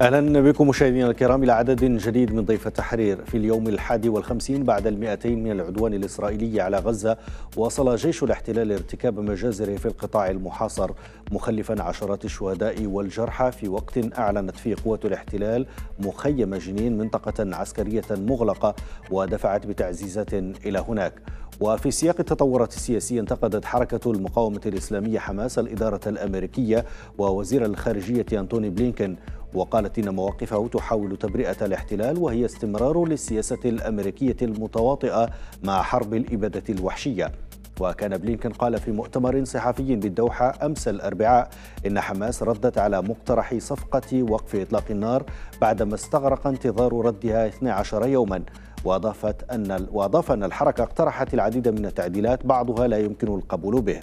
أهلا بكم مشاهدينا الكرام إلى عدد جديد من ضيف التحرير في اليوم الحادي والخمسين بعد المئتين من العدوان الإسرائيلي على غزة واصل جيش الاحتلال ارتكاب مجازره في القطاع المحاصر مخلفا عشرات الشهداء والجرحى في وقت أعلنت فيه قوة الاحتلال مخيم جنين منطقة عسكرية مغلقة ودفعت بتعزيزات إلى هناك وفي سياق التطورات السياسية انتقدت حركة المقاومة الإسلامية حماس الإدارة الأمريكية ووزير الخارجية أنتوني بلينكن وقالت إن مواقفه تحاول تبرئة الاحتلال وهي استمرار للسياسة الأمريكية المتواطئة مع حرب الإبادة الوحشية وكان بلينكن قال في مؤتمر صحفي بالدوحة أمس الأربعاء إن حماس ردت على مقترح صفقة وقف إطلاق النار بعدما استغرق انتظار ردها 12 يوما وأضافت أن وأضاف أن الحركة اقترحت العديد من التعديلات بعضها لا يمكن القبول به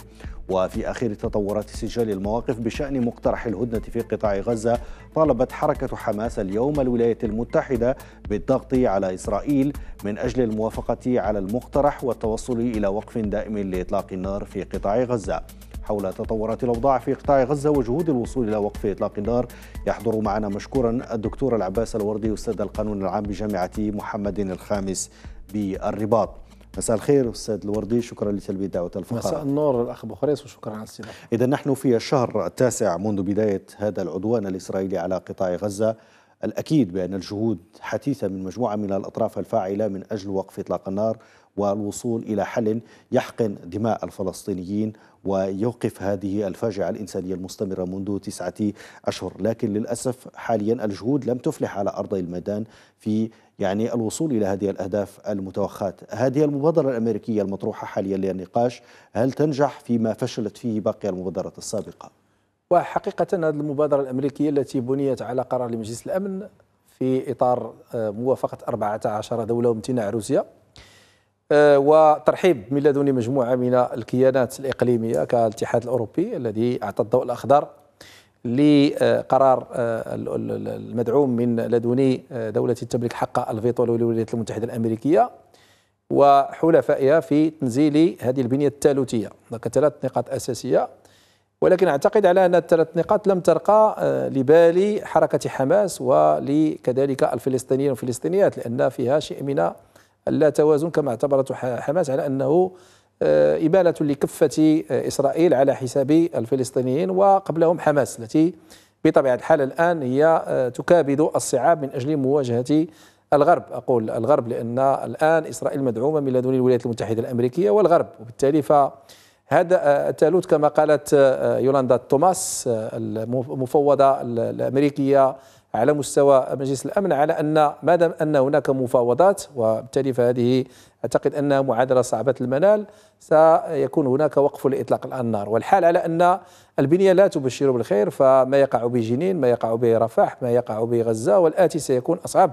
وفي أخير تطورات سجال المواقف بشأن مقترح الهدنة في قطاع غزة طالبت حركة حماس اليوم الولايات المتحدة بالضغط على إسرائيل من أجل الموافقة على المقترح والتوصل إلى وقف دائم لإطلاق النار في قطاع غزة حول تطورات الأوضاع في قطاع غزة وجهود الوصول إلى وقف إطلاق النار يحضر معنا مشكورا الدكتور العباس الوردي أستاذ القانون العام بجامعة محمد الخامس بالرباط مساء الخير استاذ الوردي شكرا لتلبيه دعوه الفقراء مساء النور الاخ ابو خريص وشكرا على السلام اذا نحن في الشهر التاسع منذ بدايه هذا العدوان الاسرائيلي على قطاع غزه الأكيد بأن الجهود حثيثة من مجموعة من الأطراف الفاعلة من أجل وقف إطلاق النار والوصول إلى حل يحقن دماء الفلسطينيين ويوقف هذه الفاجعة الإنسانية المستمرة منذ تسعة أشهر لكن للأسف حاليا الجهود لم تفلح على أرض الميدان في يعني الوصول إلى هذه الأهداف المتوخاة هذه المبادرة الأمريكية المطروحة حاليا للنقاش هل تنجح فيما فشلت فيه باقي المبادرات السابقة؟ وحقيقة هذه المبادرة الأمريكية التي بنيت على قرار لمجلس الأمن في إطار آه، موافقة 14 دولة وامتناع روسيا آه، وترحيب من لدن مجموعة من الكيانات الإقليمية كالاتحاد الأوروبي الذي أعطى الضوء الأخضر لقرار آه، المدعوم من لدن دولة تملك حق الفيتو للولايات المتحدة الأمريكية وحلفائها في تنزيل هذه البنية الثالوثية هناك ثلاث نقاط أساسية ولكن أعتقد على أن الثلاث نقاط لم ترقى آه، لبال حركة حماس ولكذلك الفلسطينيين والفلسطينيات لأن فيها شيء من اللا توازن كما اعتبرت حماس على أنه آه، إبالة لكفة آه، إسرائيل على حساب الفلسطينيين وقبلهم حماس التي بطبيعة الحال الآن هي تكابد الصعاب من أجل مواجهة الغرب أقول الغرب لأن الآن إسرائيل مدعومة من لدن الولايات المتحدة الأمريكية والغرب وبالتالي ف هذا آه، التالوت كما قالت آه، آه، يولاندا توماس المفوضة الأمريكية على مستوى مجلس الأمن على أن ما دام أن هناك مفاوضات وبالتالي فهذه أعتقد أنها معادلة صعبة المنال سيكون هناك وقف لإطلاق النار والحال على أن البنية لا تبشر بالخير فما يقع بجنين ما يقع برفح ما يقع بغزة والآتي سيكون أصعب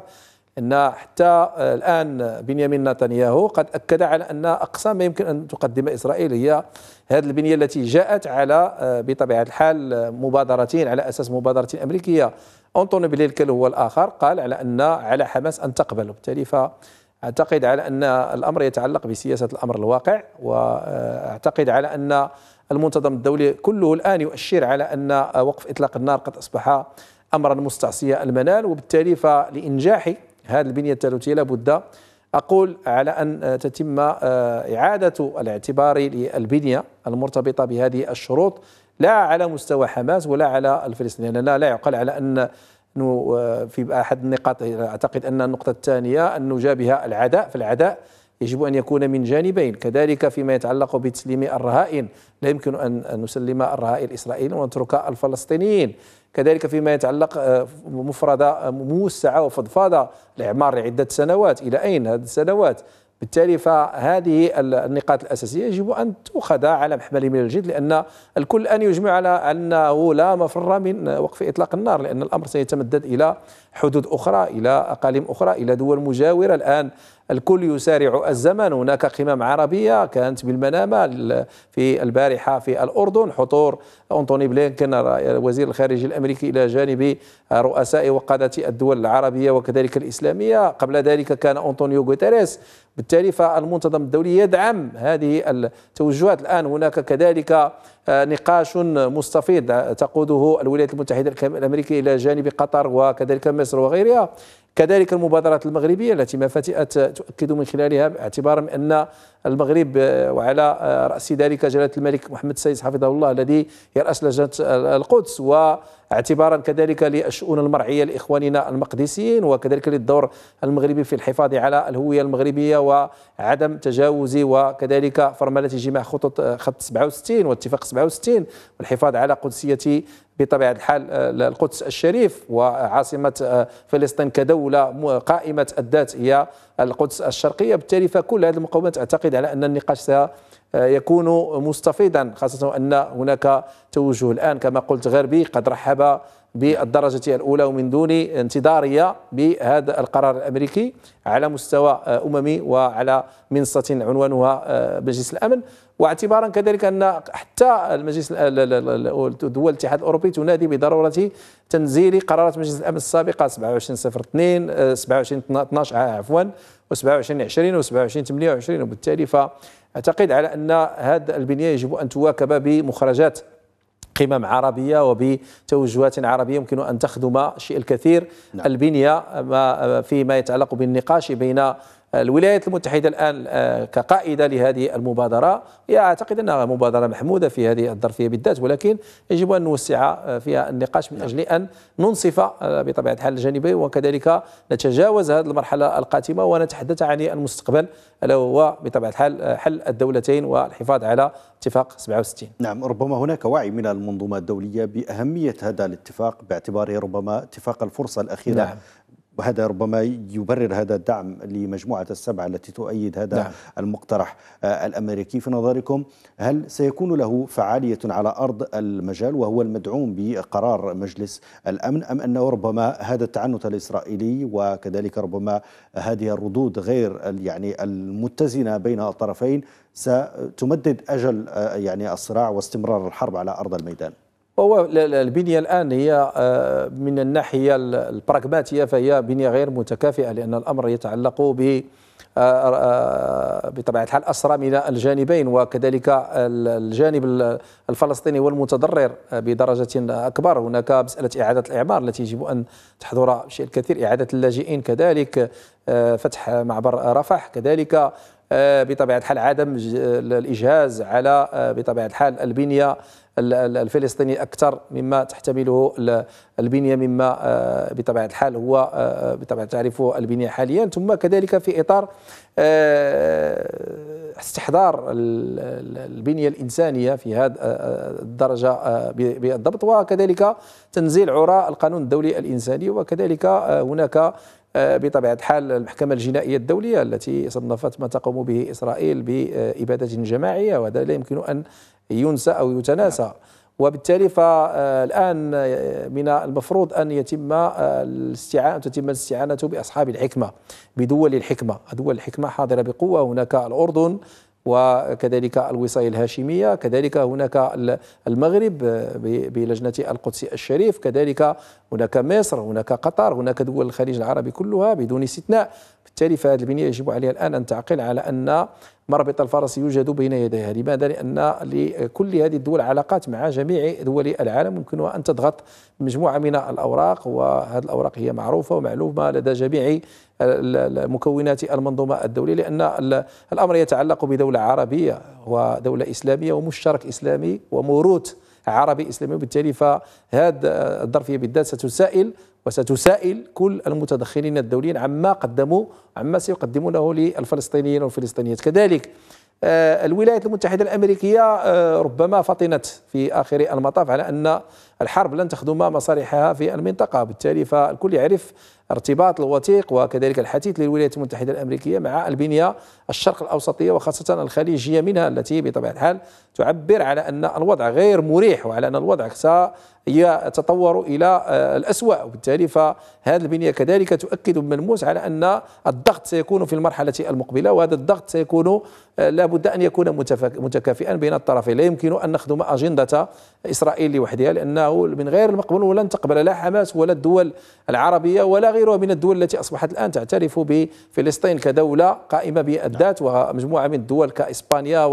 ان حتى الان بنيامين نتنياهو قد اكد على ان اقصى ما يمكن ان تقدم اسرائيل هي هذه البنيه التي جاءت على آه، بطبيعه الحال آه، مبادرتين على اساس مبادره امريكيه انطوني بليلكل هو الاخر قال على ان على حماس ان تقبل وبالتالي فاعتقد على ان الامر يتعلق بسياسه الامر الواقع واعتقد على ان المنتظم الدولي كله الان يؤشر على ان وقف اطلاق النار قد اصبح امرا مستعصي المنال وبالتالي فلانجاح هذه البنية التالوتية لابد أقول على أن تتم آه، إعادة الاعتبار للبنية المرتبطة بهذه الشروط لا على مستوى حماس ولا على الفلسطينيين لا لا يعقل على أن آه، في أحد النقاط أعتقد أن النقطة الثانية أن نجابه العداء فالعداء يجب أن يكون من جانبين كذلك فيما يتعلق بتسليم الرهائن لا يمكن أن نسلم الرهائن الإسرائيليين ونترك الفلسطينيين كذلك فيما يتعلق آه، مفردة آه، موسعة وفضفاضة لإعمار لعدة سنوات إلى أين هذه السنوات بالتالي فهذه النقاط الأساسية يجب أن تؤخذ على محمل من الجد لأن الكل الآن يجمع على أنه لا مفر من وقف إطلاق النار لأن الأمر سيتمدد إلى حدود أخرى إلى أقاليم أخرى إلى دول مجاورة الآن الكل يسارع الزمن هناك قمم عربية كانت بالمنامة في البارحة في الأردن حضور أنتوني بلينكن وزير الخارجية الأمريكي إلى جانب رؤساء وقادة الدول العربية وكذلك الإسلامية قبل ذلك كان أنطونيو غوتيريس بالتالي فالمنتظم الدولي يدعم هذه التوجهات الآن هناك كذلك آه، نقاش مستفيض تقوده الولايات المتحدة الأمريكية إلى جانب قطر وكذلك مصر وغيرها كذلك المبادرات المغربية التي مفاتئت تؤكد من خلالها اعتبارا أن المغرب آه، وعلى آه، رأس ذلك جلالة الملك محمد السيد حفظه الله الذي يرأس لجنة آه، القدس واعتبارا كذلك للشؤون المرعية لإخواننا المقدسيين وكذلك للدور المغربي في الحفاظ على الهوية المغربية وعدم تجاوز وكذلك فرملة جماع خطط خط 67 واتفاق 67 والحفاظ على قدسية بطبيعه الحال القدس آه، الشريف وعاصمه آه، فلسطين كدوله قائمه الذات هي القدس الشرقيه بالتالي فكل هذه المقومات اعتقد على ان النقاش سيكون يكون مستفيدا خاصة أن هناك توجه الآن كما قلت غربي قد رحب بالدرجة الأولى ومن دون انتظارية بهذا القرار الأمريكي على مستوى أممي وعلى منصة عنوانها آه، مجلس الأمن واعتبارا كذلك أن حتى المجلس دول الاتحاد الأوروبي تنادي بضرورة تنزيل قرارات مجلس الأمن السابقة 2702 27 12 عفوا و27 20 و27 28 وبالتالي ف اعتقد على ان هذه البنيه يجب ان تواكب بمخرجات قمم عربية وبتوجهات عربية يمكن أن تخدم شيء الكثير نعم. البنية فيما يتعلق بالنقاش بين الولايات المتحدة الآن آه، كقائدة لهذه المبادرة أعتقد أنها مبادرة محمودة في هذه الظرفية بالذات ولكن يجب أن نوسع آه، فيها النقاش من أجل أن ننصف آه، بطبيعة الحال الجانبين وكذلك نتجاوز هذه المرحلة القاتمة ونتحدث عن المستقبل ألا هو بطبيعة الحال حل الدولتين والحفاظ على اتفاق 67 نعم ربما هناك وعي من المنظومه الدولية بأهمية هذا الاتفاق باعتباره ربما اتفاق الفرصة الأخيرة نعم. وهذا ربما يبرر هذا الدعم لمجموعة السبعة التي تؤيد هذا نعم. المقترح آه، الأمريكي في نظركم هل سيكون له فعالية على أرض المجال وهو المدعوم بقرار مجلس الأمن أم أنه ربما هذا التعنت الإسرائيلي وكذلك ربما هذه الردود غير يعني المتزنة بين الطرفين ستمدد أجل آه، يعني الصراع واستمرار الحرب على أرض الميدان هو البنية الآن هي آه، من الناحية البراغماتية فهي بنية غير متكافئة لأن الأمر يتعلق ب آه، آه، بطبيعة الحال أسرى من الجانبين وكذلك الجانب الفلسطيني هو المتضرر بدرجة أكبر هناك مسألة إعادة الإعمار التي يجب أن تحضر شيء الكثير إعادة اللاجئين كذلك فتح معبر رفح كذلك آه، بطبيعه الحال عدم الاجهاز على آه، بطبيعه الحال البنيه الفلسطيني اكثر مما تحتمله البنيه مما آه، بطبيعه الحال هو بطبيعه تعرفه البنيه حاليا ثم كذلك في اطار استحضار البنيه الانسانيه في هذه الدرجه بالضبط وكذلك تنزيل عراء القانون الدولي الانساني وكذلك هناك آه، بطبيعه الحال المحكمه الجنائيه الدوليه التي صنفت ما تقوم به اسرائيل باباده جماعيه وهذا لا يمكن ان ينسى او يتناسى وبالتالي فالان آه، من المفروض ان يتم آه، الاستعانه تتم الاستعانه باصحاب الحكمه بدول الحكمه، دول الحكمه حاضره بقوه هناك الاردن وكذلك الوصاية الهاشمية كذلك هناك المغرب بلجنة القدس الشريف كذلك هناك مصر هناك قطر هناك دول الخليج العربي كلها بدون استثناء بالتالي فهذه البنية يجب عليها الآن أن تعقل على أن مربط الفرس يوجد بين يديها لماذا؟ لأن لكل هذه الدول علاقات مع جميع دول العالم يمكنها أن تضغط مجموعة من الأوراق وهذه الأوراق هي معروفة ومعلومة لدى جميع مكونات المنظومة الدولية لأن الأمر يتعلق بدولة عربية ودولة إسلامية ومشترك إسلامي وموروث عربي إسلامي وبالتالي فهذه الظرفية بالذات ستسائل وستسائل كل المتدخلين الدوليين عما قدموا عما سيقدمونه للفلسطينيين والفلسطينيات كذلك آه، الولايات المتحدة الأمريكية آه، ربما فطنت في آخر المطاف على أن الحرب لن تخدم مصالحها في المنطقة بالتالي فالكل يعرف ارتباط الوثيق وكذلك الحديث للولايات المتحدة الأمريكية مع البنية الشرق الأوسطية وخاصة الخليجية منها التي بطبيعة الحال تعبر على أن الوضع غير مريح وعلى أن الوضع سيتطور إلى آه، الأسوأ وبالتالي فهذه البنية كذلك تؤكد بالملموس على أن الضغط سيكون في المرحلة المقبلة وهذا الضغط سيكون آه، لابد أن يكون متكافئا بين الطرفين لا يمكن أن نخدم أجندة إسرائيل لوحدها لأنه أنه من غير المقبول ولن تقبل لا حماس ولا الدول العربية ولا غيرها من الدول التي أصبحت الآن تعترف بفلسطين كدولة قائمة بالذات ومجموعة من الدول كإسبانيا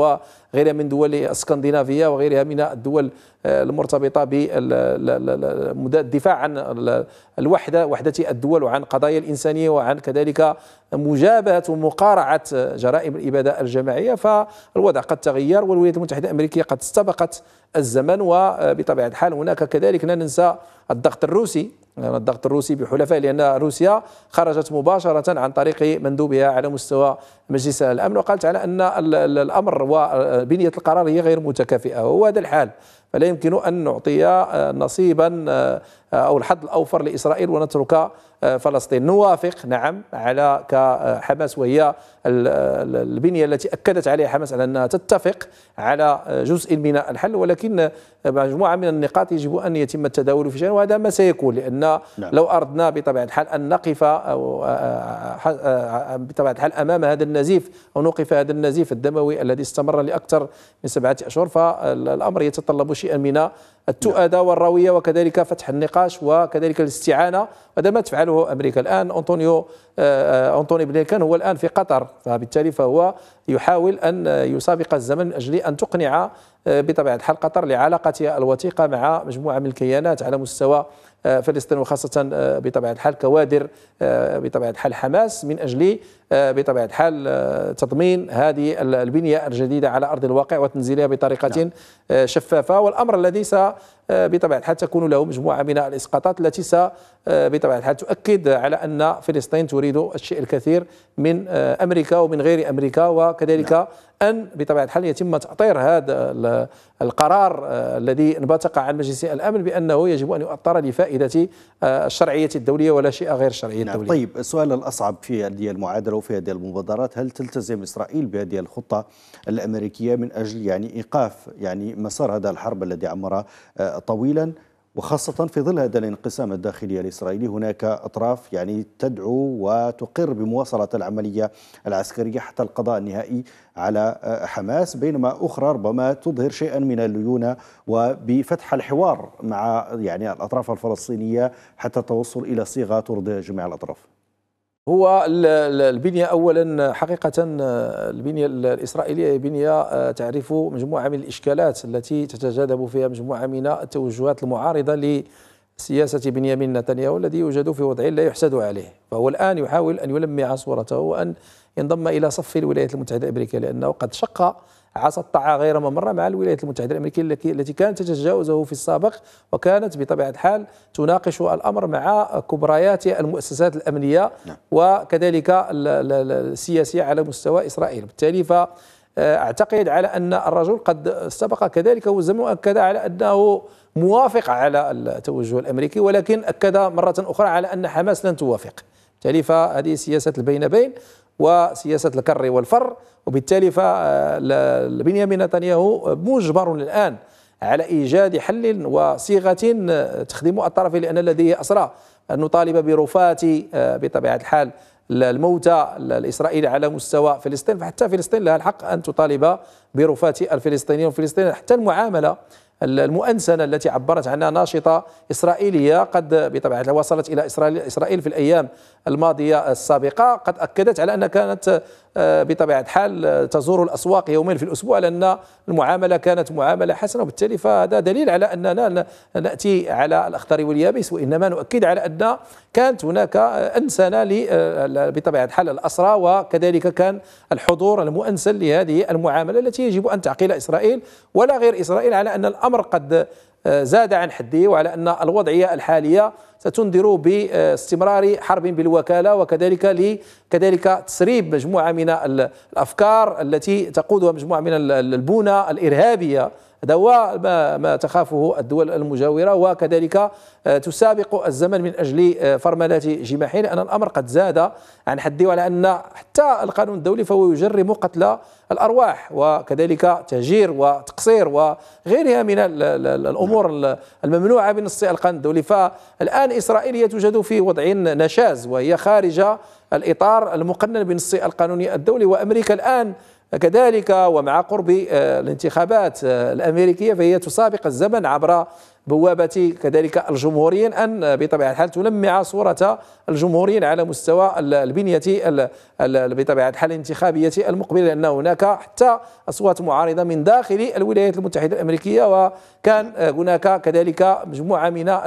غيرها من دول اسكندنافيا وغيرها من الدول آه، المرتبطه بالدفاع عن الوحده وحده الدول وعن قضايا الانسانيه وعن كذلك مجابهه ومقارعه جرائم الاباده الجماعيه فالوضع قد تغير والولايات المتحده الامريكيه قد استبقت الزمن وبطبيعه الحال هناك كذلك لا ننسى الضغط الروسي الضغط الروسي بحلفاء لأن روسيا خرجت مباشرة عن طريق مندوبها على مستوى مجلس الأمن وقالت على أن الأمر وبنية القرار هي غير متكافئة وهو هذا الحال فلا يمكن أن نعطي آه، نصيبا آه، أو الحد الأوفر لإسرائيل ونترك آه، فلسطين نوافق نعم على كحماس آه، وهي البنية التي أكدت عليها حماس على أنها تتفق على آه، جزء من الحل ولكن مجموعة من النقاط يجب أن يتم التداول في شأن وهذا ما سيكون لأن نعم. لو أردنا بطبيعة الحال أن نقف أو بطبيعة الحال أمام هذا النزيف أو نوقف هذا النزيف الدموي الذي استمر لأكثر من سبعة أشهر فالأمر يتطلب شيئا من التؤادة والروية وكذلك فتح النقاش وكذلك الاستعانة هذا ما تفعله أمريكا الآن أنطونيو آه، آه، أنطوني بلينكن هو الآن في قطر فبالتالي فهو يحاول أن يسابق الزمن من أجل أن تقنع آه، بطبيعة الحال قطر لعلاقتها الوثيقة مع مجموعة من الكيانات على مستوى آه، فلسطين وخاصة آه، بطبيعة الحال كوادر آه، بطبيعة الحال حماس من أجل بطبيعة الحال تضمين هذه البنية الجديدة على أرض الواقع وتنزيلها بطريقة نعم. شفافة والأمر الذي آه، بطبيعه الحال تكون له مجموعه من الاسقاطات التي س آه، بطبيعه الحال تؤكد على ان فلسطين تريد الشيء الكثير من آه، امريكا ومن غير امريكا وكذلك نعم. ان بطبيعه الحال يتم تاطير هذا القرار الذي انبثق عن مجلس الامن بانه يجب ان يؤطر لفائده الشرعيه الدوليه ولا شيء غير الشرعيه نعم. الدوليه. طيب السؤال الاصعب في هذه المعادله وفي هذه المبادرات هل تلتزم اسرائيل بهذه الخطه الامريكيه من اجل يعني ايقاف يعني مسار هذا الحرب الذي عمر طويلا وخاصة في ظل هذا الانقسام الداخلي الإسرائيلي هناك أطراف يعني تدعو وتقر بمواصلة العملية العسكرية حتى القضاء النهائي على آه، حماس بينما أخرى ربما تظهر شيئا من الليونة وبفتح الحوار مع يعني الأطراف الفلسطينية حتى التوصل إلى صيغة ترضي جميع الأطراف هو البنية أولا حقيقة البنية الإسرائيلية هي بنية آه، تعرف مجموعة من الإشكالات التي تتجاذب فيها مجموعة من التوجهات المعارضة لسياسة بنيامين نتنياهو الذي يوجد في وضع لا يحسد عليه فهو الآن يحاول أن يلمع صورته وأن ينضم إلى صف الولايات المتحدة الأمريكية لأنه قد شق عصى الطاعة غير ممرة مع الولايات المتحدة الأمريكية التي كانت تتجاوزه في السابق وكانت بطبيعة الحال تناقش الأمر مع كبريات المؤسسات الأمنية نعم. وكذلك السياسية على مستوى إسرائيل بالتالي فأعتقد آه، على ان الرجل قد سبق كذلك وزمه اكد على انه موافق على التوجه الامريكي ولكن اكد مره اخرى على ان حماس لن توافق بالتالي فهذه سياسه البين بين وسياسة الكر والفر وبالتالي فبنيامين آه، نتنياهو آه، مجبر الآن على إيجاد حل وصيغة آه، تخدم الطرفين لأن لديه أسرى أن نطالب برفات بطبيعة الحال الموتى الإسرائيلي على مستوى فلسطين فحتى فلسطين لها الحق أن تطالب برفاه الفلسطينيين والفلسطينيين حتى المعاملة المؤنسنة التي عبرت عنها ناشطة إسرائيلية قد بطبيعة وصلت إلى إسرائيل في الأيام الماضية السابقة قد أكدت على أن كانت آه، بطبيعة الحال آه، تزور الأسواق يومين في الأسبوع لأن المعاملة كانت معاملة حسنة وبالتالي فهذا دليل على أننا نأتي على الاخطر واليابس وإنما نؤكد على أن كانت هناك آه، أنسنة بطبيعة الحال الأسرى وكذلك كان الحضور المؤنسن لهذه المعاملة التي يجب أن تعقل إسرائيل ولا غير إسرائيل على أن الأمر قد زاد عن حده وعلى أن الوضعية الحالية ستنذر باستمرار حرب بالوكالة وكذلك كذلك تسريب مجموعة من الأفكار التي تقودها مجموعة من البنى الإرهابية هذا هو ما, ما تخافه الدول المجاورة وكذلك آه، تسابق الزمن من أجل آه، فرملة جماحي لأن الأمر قد زاد عن حده وعلى أن حتى القانون الدولي فهو يجرم قتل الأرواح وكذلك تهجير وتقصير وغيرها من الأمور نعم. الممنوعة بنص القانون الدولي فالآن إسرائيل هي توجد في وضع نشاز وهي خارجة الإطار المقنن بنص القانون الدولي وأمريكا الآن كذلك ومع قرب آه، الانتخابات آه، الأمريكية فهي تسابق الزمن عبر بوابة كذلك الجمهوريين أن بطبيعة الحال تلمع صورة الجمهوريين على مستوى البنية بطبيعه الحال الانتخابيه المقبله لان هناك حتى اصوات معارضه من داخل الولايات المتحده الامريكيه وكان آه، هناك كذلك مجموعه من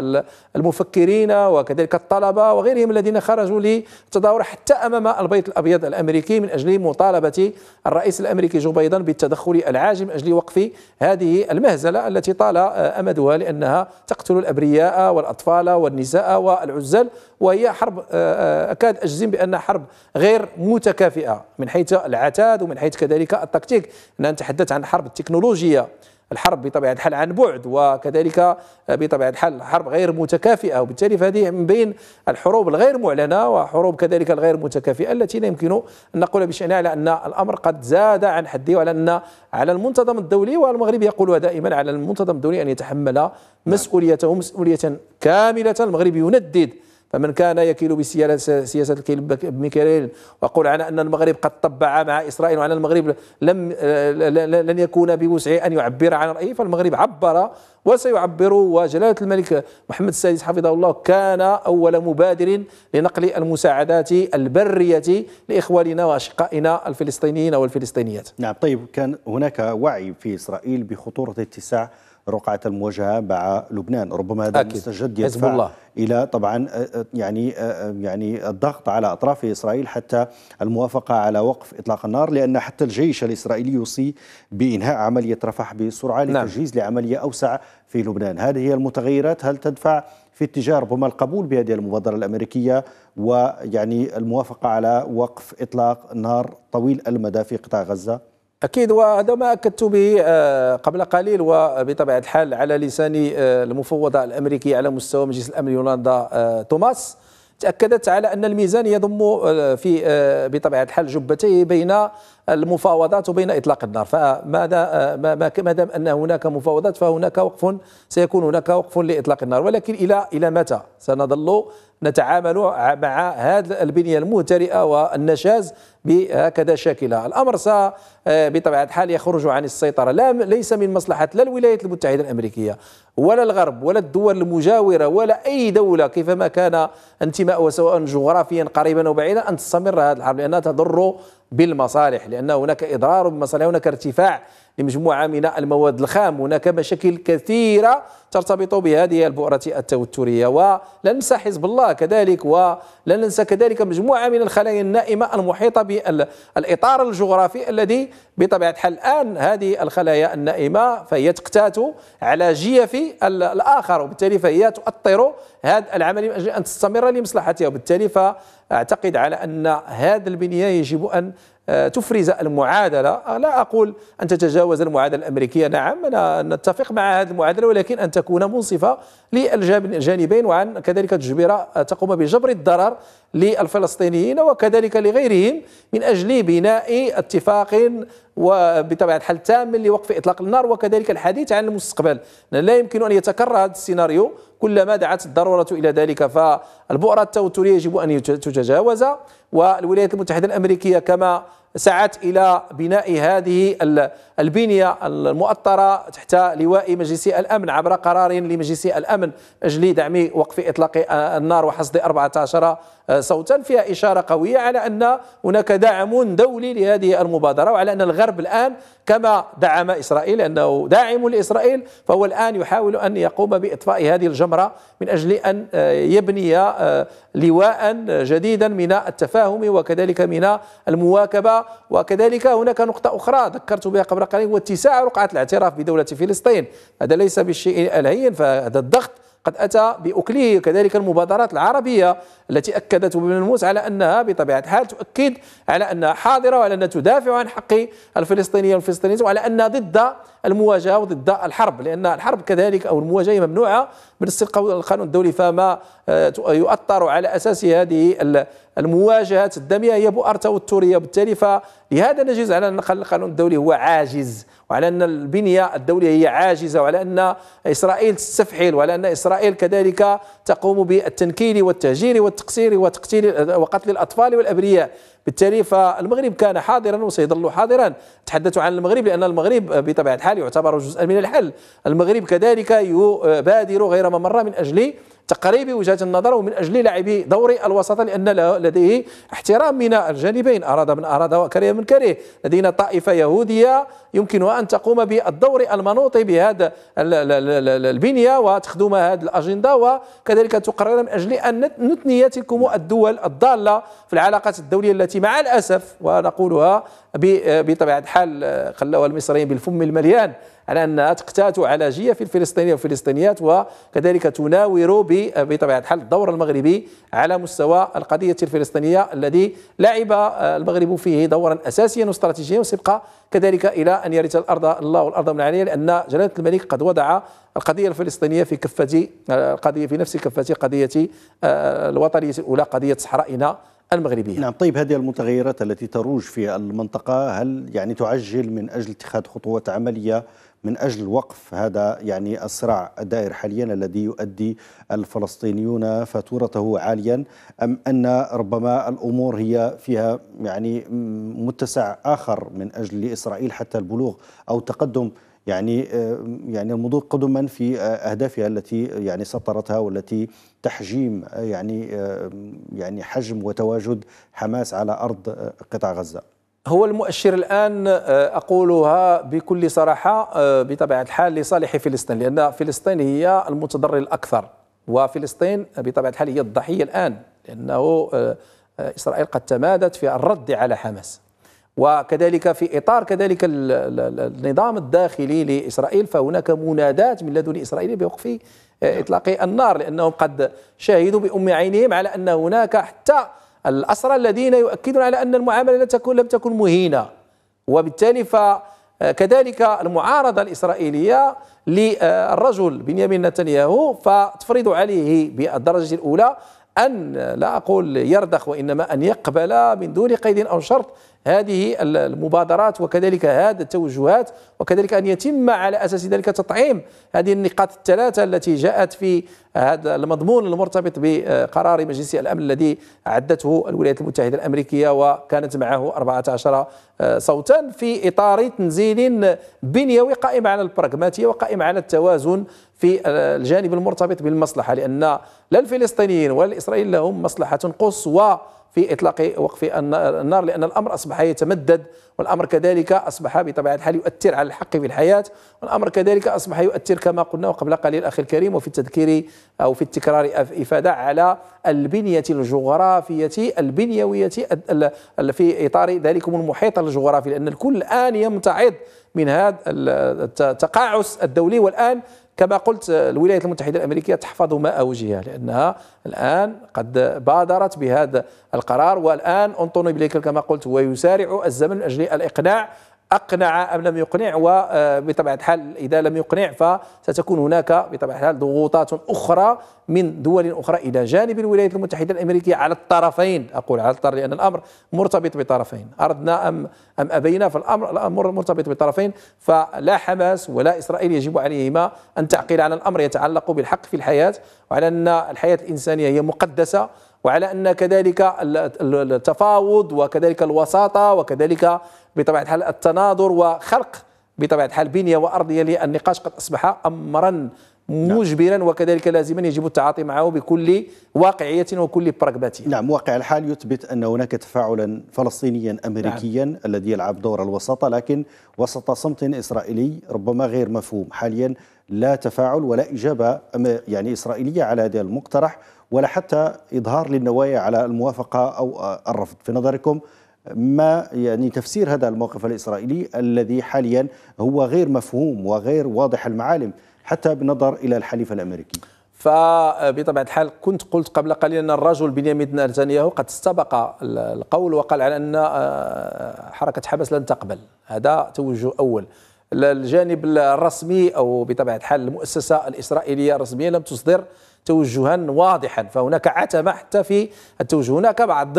المفكرين وكذلك الطلبه وغيرهم الذين خرجوا للتظاهر حتى امام البيت الابيض الامريكي من اجل مطالبه الرئيس الامريكي جو بايدن بالتدخل العاجل من اجل وقف هذه المهزله التي طال آه، امدها لانها تقتل الابرياء والاطفال والنساء والعزل وهي حرب آه، اكاد اجزم بان حرب غير متكافئه من حيث العتاد ومن حيث كذلك التكتيك نتحدث عن حرب التكنولوجيه الحرب بطبيعه الحال عن بعد وكذلك بطبيعه الحال حرب غير متكافئه وبالتالي فهذه من بين الحروب الغير معلنه وحروب كذلك الغير متكافئه التي لا يمكن ان نقول بشانها على ان الامر قد زاد عن حده وعلى ان على المنتظم الدولي والمغرب يقولها دائما على المنتظم الدولي ان يتحمل مسؤوليته مسؤوليه كامله المغرب يندد فمن كان يكيل بسياسة الكيل بميكائيل وقول عن أن المغرب قد طبع مع إسرائيل وأن المغرب لم لن يكون بوسعه أن يعبر عن رأيه فالمغرب عبر وسيعبر وجلالة الملك محمد السادس حفظه الله كان أول مبادر لنقل المساعدات البرية لإخواننا وأشقائنا الفلسطينيين والفلسطينيات نعم طيب كان هناك وعي في إسرائيل بخطورة اتساع رقعة المواجهة مع لبنان ربما هذا المستجد يدفع الله. إلى طبعا آه، آه، يعني آه، يعني الضغط على أطراف إسرائيل حتى الموافقة على وقف إطلاق النار لأن حتى الجيش الإسرائيلي يوصي بإنهاء عملية رفح بسرعة نعم. لتجهيز نعم. لعملية أوسع في لبنان هذه هي المتغيرات هل تدفع في اتجاه ربما القبول بهذه المبادرة الأمريكية ويعني الموافقة على وقف إطلاق نار طويل المدى في قطاع غزة؟ أكيد وهذا ما أكدت به آه، قبل قليل وبطبيعة الحال على لسان آه، المفوضة الأمريكية على مستوى مجلس الأمن يولاندا آه، توماس تأكدت على أن الميزان يضم في بطبيعة الحال جبتيه بين المفاوضات وبين اطلاق النار فماذا ما دام ان هناك مفاوضات فهناك وقف سيكون هناك وقف لاطلاق النار ولكن الى الى متى سنظل نتعامل مع هذه البنيه المهترئه والنشاز بهكذا شاكله، الامر س بطبيعه الحال يخرج عن السيطره، لا ليس من مصلحه لا الولايات المتحده الامريكيه ولا الغرب ولا الدول المجاوره ولا اي دوله كيفما كان انتماءها سواء جغرافيا قريبا او بعيدا ان تستمر هذه الحرب لانها تضر بالمصالح لأن هناك إضرار بالمصالح هناك ارتفاع لمجموعة من المواد الخام هناك مشاكل كثيرة ترتبط بهذه البؤرة التوترية ولا ننسى حزب الله كذلك ولا ننسى كذلك مجموعة من الخلايا النائمة المحيطة بالإطار الجغرافي الذي بطبيعة الحال الآن هذه الخلايا النائمة فهي تقتات على جيف الآخر وبالتالي فهي تؤطر هذا العمل من أجل أن تستمر لمصلحتها وبالتالي فأعتقد على أن هذا البنية يجب أن آه، تفرز المعادله آه، لا اقول ان تتجاوز المعادله الامريكيه نعم انا نتفق مع هذه المعادله ولكن ان تكون منصفه للجانبين وعن كذلك تجبر آه، تقوم بجبر الضرر للفلسطينيين وكذلك لغيرهم من اجل بناء اتفاق وبطبيعه الحال تاما لوقف اطلاق النار وكذلك الحديث عن المستقبل لا يمكن ان يتكرر هذا السيناريو كلما دعت الضروره الى ذلك فالبؤره التوتريه يجب ان تتجاوز والولايات المتحده الامريكيه كما سعت الى بناء هذه البنيه المؤطره تحت لواء مجلس الامن عبر قرار لمجلس الامن اجل دعم وقف اطلاق النار وحصد 14 صوتا فيها اشاره قويه على ان هناك دعم دولي لهذه المبادره وعلى ان الغرب الان كما دعم اسرائيل انه داعم لاسرائيل فهو الان يحاول ان يقوم باطفاء هذه الجمره من اجل ان يبني آه، لواء جديدا من التفاهم وكذلك من المواكبه وكذلك هناك نقطة أخرى ذكرت بها قبل قليل هو اتساع رقعة الاعتراف بدولة فلسطين هذا ليس بالشيء الهين فهذا الضغط قد أتى بأكله كذلك المبادرات العربية التي أكدت الموس على أنها بطبيعة الحال تؤكد على أنها حاضرة وعلى أنها تدافع عن حق الفلسطينيين والفلسطينيين وعلى أنها ضد المواجهة وضد الحرب لأن الحرب كذلك أو المواجهة ممنوعة من القانون الدولي فما آه، يؤطر على أساس هذه المواجهات الداميه هي بؤر توتريه وبالتالي فلهذا نجز على ان القانون الدولي هو عاجز وعلى ان البنيه الدوليه هي عاجزه وعلى ان اسرائيل تستفحل وعلى ان اسرائيل كذلك تقوم بالتنكيل والتهجير والتقصير وتقتيل وقتل الاطفال والابرياء بالتالي فالمغرب كان حاضرا وسيظل حاضرا تحدثوا عن المغرب لان المغرب بطبيعه الحال يعتبر جزءا من الحل المغرب كذلك يبادر غير ممر من اجل تقريب وجهه النظر ومن أجل لعب دور الوسط لأن لديه احترام من الجانبين أراد من أراد وكره من كره لدينا طائفة يهودية يمكنها أن تقوم بالدور المنوطي بهذا البنية وتخدم هذه الأجندة وكذلك تقرر من أجل أن نثني تلكم الدول الضالة في العلاقات الدولية التي مع الأسف ونقولها آه، بطبيعة الحال آه، خلاوها المصريين بالفم المليان على أنها تقتات علاجية في الفلسطينيين والفلسطينيات وكذلك تناور آه، بطبيعة الحال الدور المغربي على مستوى القضية الفلسطينية الذي لعب المغرب فيه دورا أساسيا واستراتيجيا وسبق كذلك إلى أن يرث الأرض الله والأرض من عليه لأن جلالة الملك قد وضع القضية الفلسطينية في كفة القضية في نفس كفة قضية الوطنية الأولى قضية صحرائنا المغربية نعم طيب هذه المتغيرات التي تروج في المنطقة هل يعني تعجل من أجل اتخاذ خطوات عملية من أجل وقف هذا يعني الصراع الدائر حاليا الذي يؤدي الفلسطينيون فاتورته عاليا أم أن ربما الأمور هي فيها يعني متسع آخر من أجل إسرائيل حتى البلوغ أو تقدم يعني آه، يعني المضي قدما في آه، اهدافها التي يعني سطرتها والتي تحجيم آه، يعني يعني حجم وتواجد حماس على ارض قطاع غزه. هو المؤشر الان اقولها بكل صراحه بطبيعه الحال لصالح فلسطين لان فلسطين هي المتضرر الاكثر وفلسطين بطبيعه الحال هي الضحيه الان لانه اسرائيل قد تمادت في الرد على حماس وكذلك في إطار كذلك النظام الداخلي لإسرائيل فهناك منادات من لدن إسرائيل بوقف آه، نعم. إطلاق النار لأنهم قد شهدوا بأم عينهم على أن هناك حتى الأسرى الذين يؤكدون على أن المعاملة لم تكن لم تكن مهينة وبالتالي فكذلك آه، المعارضة الإسرائيلية للرجل بنيامين نتنياهو فتفرض عليه بالدرجة الأولى أن لا أقول يردخ وإنما أن يقبل من دون قيد أو شرط هذه المبادرات وكذلك هذا التوجهات وكذلك أن يتم على أساس ذلك تطعيم هذه النقاط الثلاثة التي جاءت في هذا المضمون المرتبط بقرار مجلس الأمن الذي عدته الولايات المتحدة الأمريكية وكانت معه 14 صوتا في إطار تنزيل بنيوي قائم على البراغماتية وقائم على التوازن في آه، الجانب المرتبط بالمصلحة لأن لا الفلسطينيين ولا الإسرائيليين لهم مصلحة قصوى في إطلاق وقف النار لأن الأمر أصبح يتمدد والأمر كذلك أصبح بطبيعة الحال يؤثر على الحق في الحياة والأمر كذلك أصبح يؤثر كما قلنا قبل قليل أخي الكريم وفي التذكير أو في التكرار إفادة على البنية الجغرافية البنيوية في إطار ذلكم المحيط الجغرافي لأن الكل الآن يمتعض من هذا التقاعس الدولي والآن كما قلت الولايات المتحدة الأمريكية تحفظ ماء وجهها لأنها الآن قد بادرت بهذا القرار والآن أنطوني بليكر كما قلت هو يسارع الزمن من أجل الإقناع اقنع ام لم يقنع وبطبيعه آه، الحال اذا لم يقنع فستكون هناك بطبيعه الحال ضغوطات اخرى من دول اخرى الى جانب الولايات المتحده الامريكيه على الطرفين اقول على الطرف لان الامر مرتبط بطرفين اردنا ام ام ابينا فالامر الامر مرتبط بطرفين فلا حماس ولا اسرائيل يجب عليهما ان تعقل على الامر يتعلق بالحق في الحياه وعلى ان الحياه الانسانيه هي مقدسه وعلى ان كذلك التفاوض وكذلك الوساطه وكذلك بطبيعه الحال التناظر وخلق بطبيعه الحال بنيه وارضيه للنقاش قد اصبح امرا نعم. مجبرا وكذلك لازما يجب التعاطي معه بكل واقعيه وكل براغماتيه. نعم واقع الحال يثبت ان هناك تفاعلا فلسطينيا امريكيا نعم. الذي يلعب دور الوساطه لكن وسط صمت اسرائيلي ربما غير مفهوم حاليا لا تفاعل ولا اجابه يعني اسرائيليه على هذا المقترح ولا حتى إظهار للنوايا على الموافقة أو الرفض في نظركم ما يعني تفسير هذا الموقف الإسرائيلي الذي حاليا هو غير مفهوم وغير واضح المعالم حتى بالنظر إلى الحليف الأمريكي فبطبيعه الحال كنت قلت قبل قليل ان الرجل بنيامين نتنياهو قد استبق القول وقال على ان آه، حركه حماس لن تقبل هذا توجه اول الجانب الرسمي او بطبيعه الحال المؤسسه الاسرائيليه الرسميه لم تصدر توجها واضحا فهناك عتمه حتى في التوجه هناك بعض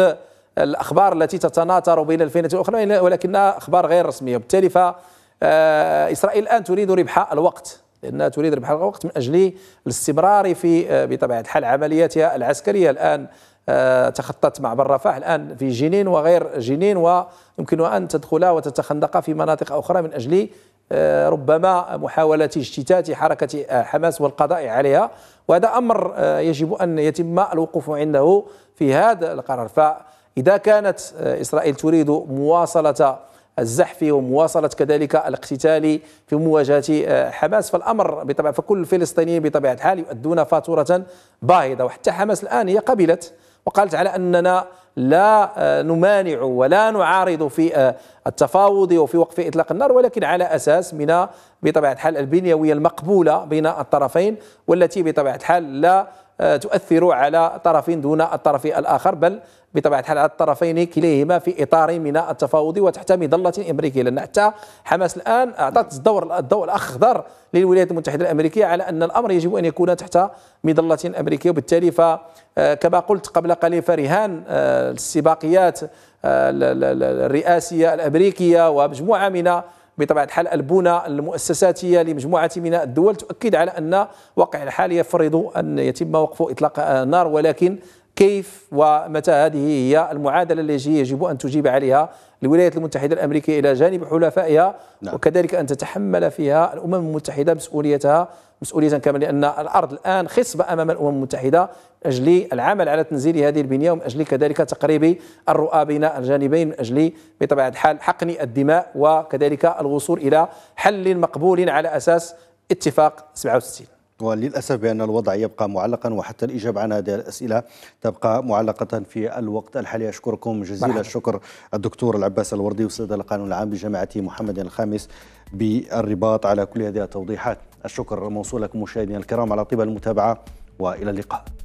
الاخبار التي تتناثر بين الفينه والاخرى ولكنها اخبار غير رسميه وبالتالي فاسرائيل آه، الان تريد ربح الوقت لانها تريد ربح الوقت من اجل الاستمرار في آه، بطبيعه الحال عملياتها العسكريه الان آه، تخطت معبر رفح الان في جنين وغير جنين ويمكن ان تدخل وتتخندق في مناطق اخرى من اجل آه، ربما محاولة اجتتات حركة آه، حماس والقضاء عليها وهذا أمر آه، يجب أن يتم الوقوف عنده في هذا القرار فإذا كانت إسرائيل تريد مواصلة الزحف ومواصلة كذلك الاقتتال في مواجهة حماس فالأمر بطبع فكل الفلسطينيين بطبيعة الحال يؤدون فاتورة باهظة وحتى حماس الآن هي قبلت وقالت على أننا لا آه، نمانع ولا نعارض في آه، التفاوض وفي وقف اطلاق النار ولكن على اساس من بطبيعه الحال البنيويه المقبوله بين الطرفين والتي بطبيعه الحال لا آه، تؤثر على طرف دون الطرف الآخر بل بطبيعة الحال على الطرفين كليهما في إطار من التفاوض وتحت مظلة أمريكية لأن حتى حماس الآن أعطت الدور الضوء الأخضر للولايات المتحدة الأمريكية على أن الأمر يجب أن يكون تحت مظلة أمريكية وبالتالي فكما آه، قلت قبل قليل فرهان آه، السباقيات الرئاسية الأمريكية ومجموعة من بطبيعه الحال البنى المؤسساتيه لمجموعه من الدول تؤكد على ان واقع الحال يفرض ان يتم وقف اطلاق النار ولكن كيف ومتى هذه هي المعادله التي يجب ان تجيب عليها الولايات المتحده الامريكيه الى جانب حلفائها نعم. وكذلك ان تتحمل فيها الامم المتحده مسؤوليتها مسؤوليه كما لان الارض الان خصبه امام الامم المتحده من اجل العمل على تنزيل هذه البنيه ومن اجل كذلك تقريب الرؤى بين الجانبين من اجل بطبيعه الحال حقن الدماء وكذلك الوصول الى حل مقبول على اساس اتفاق 67 وللأسف بأن الوضع يبقى معلقا وحتى الإجابة عن هذه الأسئلة تبقى معلقة في الوقت الحالي أشكركم جزيل مرحبا. الشكر الدكتور العباس الوردي أستاذ القانون العام بجامعة محمد الخامس بالرباط على كل هذه التوضيحات الشكر موصول لكم مشاهدينا الكرام على طيب المتابعة وإلى اللقاء